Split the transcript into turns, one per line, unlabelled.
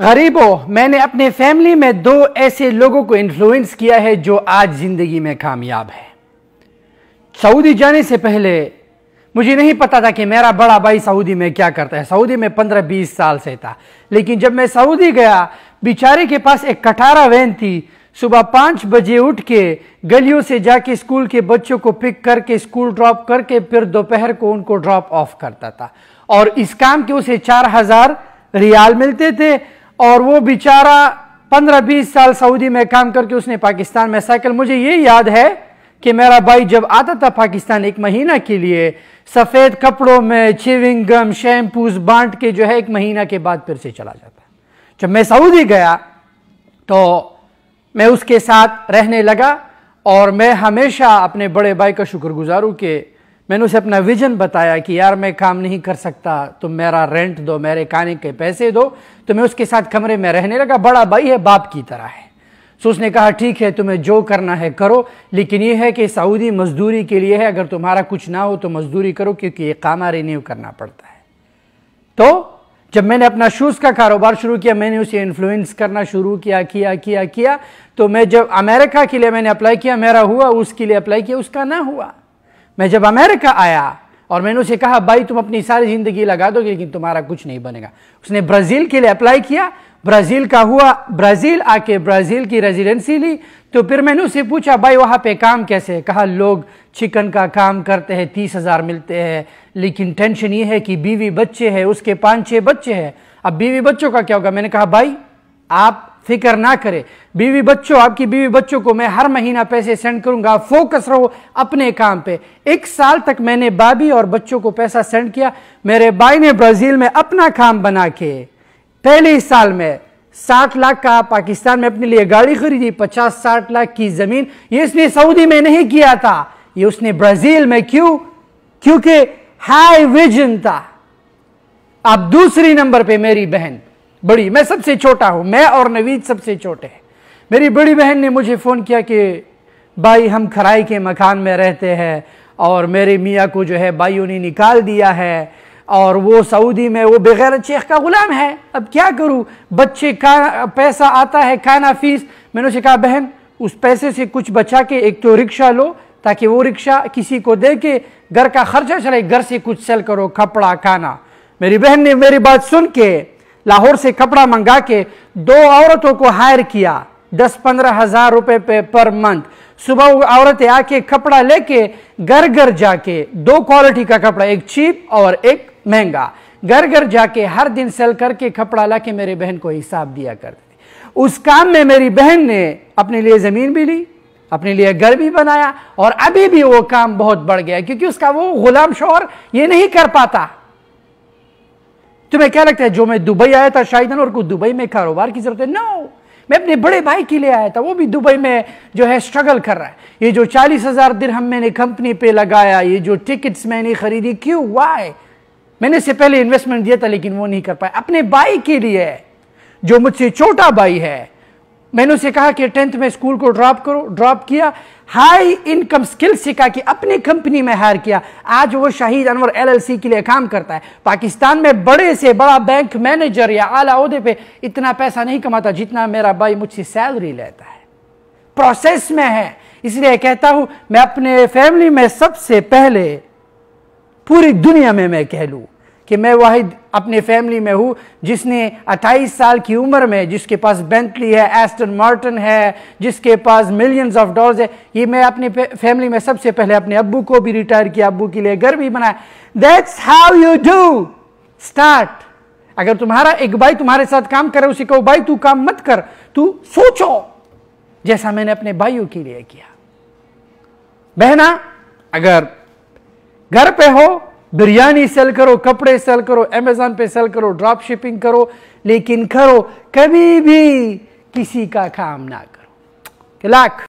गरीबों मैंने अपने फैमिली में दो ऐसे लोगों को इन्फ्लुएंस किया है जो आज ज़िंदगी में कामयाब है सऊदी जाने से पहले मुझे नहीं पता था कि मेरा बड़ा भाई सऊदी में क्या करता है सऊदी में पंद्रह बीस साल से था लेकिन जब मैं सऊदी गया बेचारे के पास एक कटारा वैन थी सुबह पाँच बजे उठ के गलियों से जाके स्कूल के बच्चों को पिक करके स्कूल ड्रॉप करके फिर दोपहर को उनको ड्रॉप ऑफ करता था और इस काम के उसे चार हज़ार रियाल मिलते थे और वो बेचारा पंद्रह बीस साल सऊदी में काम करके उसने पाकिस्तान में साइकिल मुझे ये याद है कि मेरा भाई जब आता था पाकिस्तान एक महीना के लिए सफ़ेद कपड़ों में चिविंग गम शैम्पूज बांट के जो है एक महीना के बाद फिर से चला जाता जब मैं सऊदी गया तो मैं उसके साथ रहने लगा और मैं हमेशा अपने बड़े भाई का शुक्रगुजार हूँ कि मैंने उसे अपना विजन बताया कि यार मैं काम नहीं कर सकता तुम मेरा रेंट दो मेरे खाने के पैसे दो तो मैं उसके साथ कमरे में रहने लगा बड़ा भाई है बाप की तरह है सो उसने कहा ठीक है तुम्हें जो करना है करो लेकिन यह है कि सऊदी मजदूरी के लिए है अगर तुम्हारा कुछ ना हो तो मजदूरी करो क्योंकि ये कामा रिन्यू करना पड़ता है तो जब मैंने अपना शूज़ का कारोबार शुरू किया मैंने उसे इन्फ्लुएंस करना शुरू किया किया किया किया तो मैं जब अमेरिका के लिए मैंने अप्लाई किया मेरा हुआ उसके लिए अप्लाई किया उसका ना हुआ मैं जब अमेरिका आया और मैंने उसे कहा भाई तुम अपनी सारी ज़िंदगी लगा दोगे लेकिन तुम्हारा कुछ नहीं बनेगा उसने ब्राज़ील के लिए अप्लाई किया ब्राज़ील का हुआ ब्राज़ील आके ब्राज़ील की रेजिडेंसी ली तो फिर मैंने उसे पूछा भाई वहाँ पे काम कैसे है कहा लोग चिकन का काम करते हैं तीस हज़ार मिलते हैं लेकिन टेंशन ये है कि बीवी बच्चे हैं उसके पाँच छः बच्चे हैं अब बीवी बच्चों का क्या होगा मैंने कहा भाई आप फिक्र ना करें बीवी बच्चों आपकी बीवी बच्चों को मैं हर महीना पैसे सेंड करूंगा फोकस रहो अपने काम पे एक साल तक मैंने बाबी और बच्चों को पैसा सेंड किया मेरे भाई ने ब्राज़ील में अपना काम बना के पहले ही साल में साठ लाख का पाकिस्तान में अपने लिए गाड़ी खरीदी पचास साठ लाख की जमीन ये इसने सऊदी में नहीं किया था ये उसने ब्राजील में क्यों क्योंकि हाई विजन था आप दूसरी नंबर पे मेरी बहन बड़ी मैं सबसे छोटा हूं मैं और नवीद सबसे छोटे हैं मेरी बड़ी बहन ने मुझे फ़ोन किया कि भाई हम खराई के मकान में रहते हैं और मेरे मियाँ को जो है भाई ने निकाल दिया है और वो सऊदी में वो बगैर शेख का गुलाम है अब क्या करूँ बच्चे का पैसा आता है खाना फीस मैंने उसे कहा बहन उस पैसे से कुछ बचा के एक तो रिक्शा लो ताकि वो रिक्शा किसी को दे के घर का खर्चा चले घर से कुछ सेल करो कपड़ा खाना मेरी बहन ने मेरी बात सुन के लाहौर से कपड़ा मंगा के दो औरतों को हायर किया दस पंद्रह हजार रुपए पे पर मंथ सुबह औरतें आके कपड़ा लेके घर घर जाके दो क्वालिटी का कपड़ा एक चीप और एक महंगा घर घर जाके हर दिन सेल करके कपड़ा लाके मेरे बहन को हिसाब दिया करते उस काम में मेरी बहन ने अपने लिए ज़मीन भी ली अपने लिए घर भी बनाया और अभी भी वो काम बहुत बढ़ गया क्योंकि उसका वो गुलाम शोहर ये नहीं कर पाता तुम्हें क्या लगता है जो मैं दुबई आया था शायद और को दुबई में कारोबार की जरूरत है नो मैं अपने बड़े भाई के लिए आया था वो भी दुबई में जो है स्ट्रगल कर रहा है ये जो चालीस हजार दिन हम मैंने कंपनी पे लगाया ये जो टिकट्स मैंने खरीदी क्यों वाई मैंने इससे पहले इन्वेस्टमेंट दिया था लेकिन वो नहीं कर पाया अपने भाई के लिए जो मुझसे छोटा भाई है मैंने उसे कहा कि टेंथ में स्कूल को ड्रॉप करो ड्रॉप किया हाई इनकम स्किल सीखा कि अपनी कंपनी में हायर किया आज वो शहीद अनवर एलएलसी के लिए काम करता है पाकिस्तान में बड़े से बड़ा बैंक मैनेजर या आला अहदे पे इतना पैसा नहीं कमाता जितना मेरा भाई मुझसे सैलरी लेता है प्रोसेस में है इसलिए कहता हूं मैं अपने फैमिली में सबसे पहले पूरी दुनिया में मैं कह लूँ कि मैं वाहिद अपने फैमिली में हूँ जिसने 28 साल की उम्र में जिसके पास बेंटली है एस्टन मार्टन है जिसके पास मिलियंस ऑफ डॉलर्स है ये मैं अपने फैमिली में सबसे पहले अपने अबू को भी रिटायर किया अबू के लिए घर भी बनाया that's how you do start अगर तुम्हारा एक भाई तुम्हारे साथ काम करे उसे कहो भाई तू काम मत कर तू सोचो जैसा मैंने अपने भाइयों के लिए किया बहना अगर घर पे हो बिरयानी सेल करो कपड़े सेल करो अमेजोन पे सेल करो ड्रॉप शिपिंग करो लेकिन करो कभी भी किसी का काम ना करो लाख